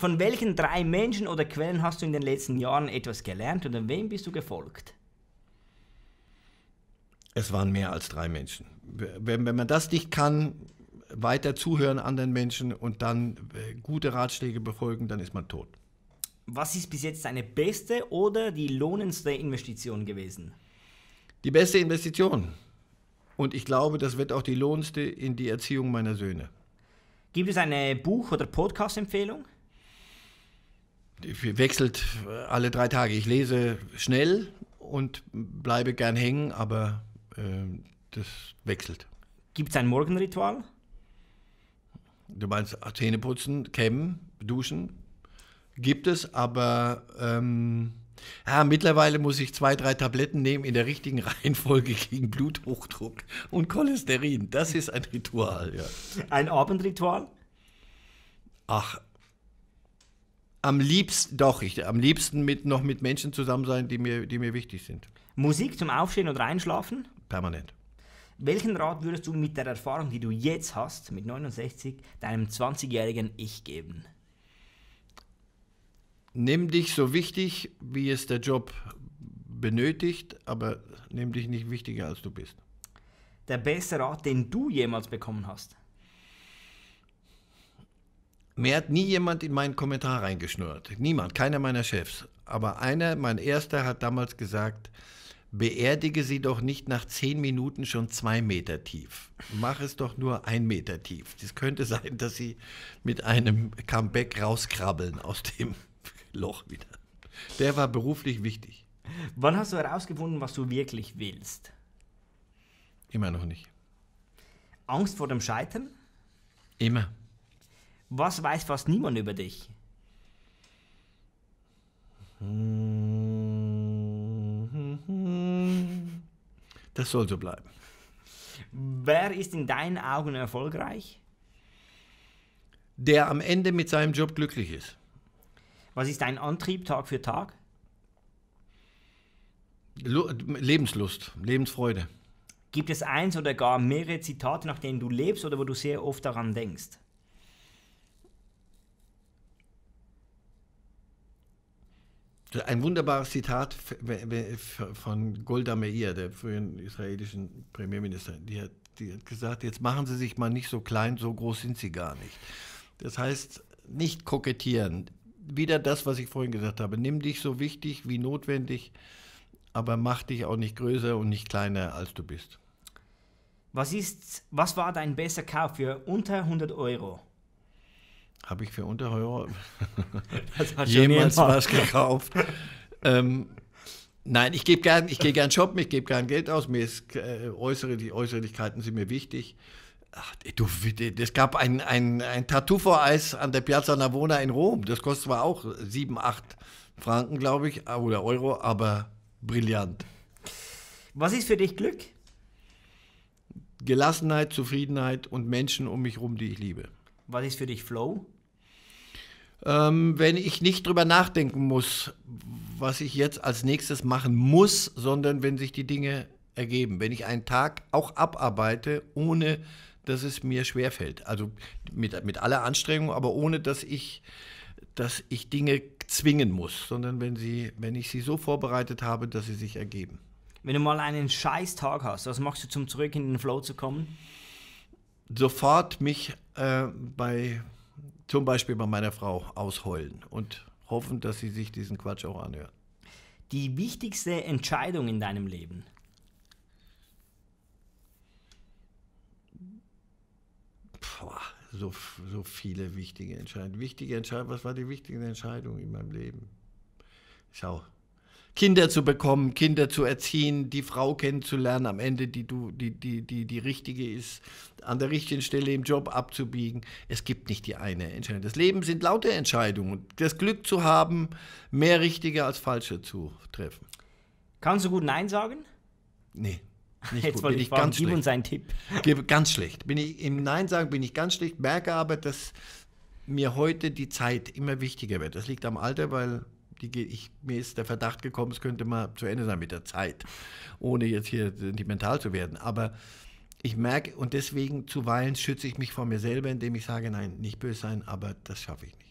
Von welchen drei Menschen oder Quellen hast du in den letzten Jahren etwas gelernt und an wem bist du gefolgt? Es waren mehr als drei Menschen. Wenn, wenn man das nicht kann, weiter zuhören anderen Menschen und dann äh, gute Ratschläge befolgen, dann ist man tot. Was ist bis jetzt deine beste oder die lohnendste Investition gewesen? Die beste Investition. Und ich glaube, das wird auch die lohnendste in die Erziehung meiner Söhne. Gibt es eine Buch- oder Podcast-Empfehlung? wechselt äh, alle drei Tage. Ich lese schnell und bleibe gern hängen, aber äh, das wechselt. Gibt es ein Morgenritual? Du meinst äh, Zähne putzen, kämmen, duschen? Gibt es, aber ähm, ja, mittlerweile muss ich zwei, drei Tabletten nehmen in der richtigen Reihenfolge gegen Bluthochdruck und Cholesterin. Das ist ein Ritual, ja. Ein Abendritual? Ach, am liebsten, doch, ich, am liebsten mit, noch mit Menschen zusammen sein, die mir, die mir wichtig sind. Musik zum Aufstehen und Einschlafen? Permanent. Welchen Rat würdest du mit der Erfahrung, die du jetzt hast, mit 69, deinem 20-jährigen Ich geben? Nimm dich so wichtig, wie es der Job benötigt, aber nimm dich nicht wichtiger, als du bist. Der beste Rat, den du jemals bekommen hast? Mir hat nie jemand in meinen Kommentar reingeschnurrt. Niemand, keiner meiner Chefs. Aber einer, mein erster, hat damals gesagt, beerdige sie doch nicht nach zehn Minuten schon zwei Meter tief. Mach es doch nur ein Meter tief. Es könnte sein, dass sie mit einem Comeback rauskrabbeln aus dem Loch wieder. Der war beruflich wichtig. Wann hast du herausgefunden, was du wirklich willst? Immer noch nicht. Angst vor dem Scheitern? Immer. Was weiß fast niemand über dich? Das soll so bleiben. Wer ist in deinen Augen erfolgreich? Der am Ende mit seinem Job glücklich ist. Was ist dein Antrieb Tag für Tag? Lebenslust, Lebensfreude. Gibt es eins oder gar mehrere Zitate, nach denen du lebst oder wo du sehr oft daran denkst? Ein wunderbares Zitat von Golda Meir, der frühen israelischen Premierministerin. Die hat, die hat gesagt, jetzt machen Sie sich mal nicht so klein, so groß sind Sie gar nicht. Das heißt, nicht kokettieren. Wieder das, was ich vorhin gesagt habe. Nimm dich so wichtig wie notwendig, aber mach dich auch nicht größer und nicht kleiner, als du bist. Was, ist, was war dein bester Kauf für unter 100 Euro? Habe ich für Unterheuer jemals was gekauft? ähm, nein, ich gebe gern, ich gehe gern shoppen, ich gebe gern Geld aus. Mir ist äh, äußere, die Äußerlichkeiten sind mir wichtig. Ach, du, es gab ein, ein, ein Tartufo-Eis an der Piazza Navona in Rom. Das kostet zwar auch 7, 8 Franken, glaube ich, oder Euro, aber brillant. Was ist für dich Glück? Gelassenheit, Zufriedenheit und Menschen um mich herum, die ich liebe. Was ist für dich Flow? ähm, wenn ich nicht drüber nachdenken muss, was ich jetzt als nächstes machen muss, sondern wenn sich die Dinge ergeben, wenn ich einen Tag auch abarbeite, ohne dass es mir schwerfällt. Also mit, mit aller Anstrengung, aber ohne dass ich, dass ich Dinge zwingen muss, sondern wenn, sie, wenn ich sie so vorbereitet habe, dass sie sich ergeben. Wenn du mal einen scheiß Tag hast, was machst du, um zurück in den Flow zu kommen? Sofort mich äh, bei zum Beispiel bei meiner Frau ausheulen und hoffen, dass sie sich diesen Quatsch auch anhört. Die wichtigste Entscheidung in deinem Leben? Puh, so, so viele wichtige Entscheidungen. Wichtige Entscheidung, was war die wichtigste Entscheidung in meinem Leben? Schau, Kinder zu bekommen, Kinder zu erziehen, die Frau kennenzulernen, am Ende die du, die, die, die, die richtige ist, an der richtigen Stelle im Job abzubiegen. Es gibt nicht die eine Entscheidung. Das Leben sind lauter Entscheidungen. Das Glück zu haben, mehr richtige als falsche zu treffen. Kannst du gut Nein sagen? Nee. Nicht Jetzt gut. wollte bin ich fragen, ganz gib uns einen Tipp. ganz schlecht. Bin ich im Nein sagen bin ich ganz schlecht, merke aber, dass mir heute die Zeit immer wichtiger wird. Das liegt am Alter, weil die geht, ich, mir ist der Verdacht gekommen, es könnte mal zu Ende sein mit der Zeit, ohne jetzt hier sentimental zu werden. Aber ich merke, und deswegen zuweilen schütze ich mich vor mir selber, indem ich sage, nein, nicht böse sein, aber das schaffe ich nicht.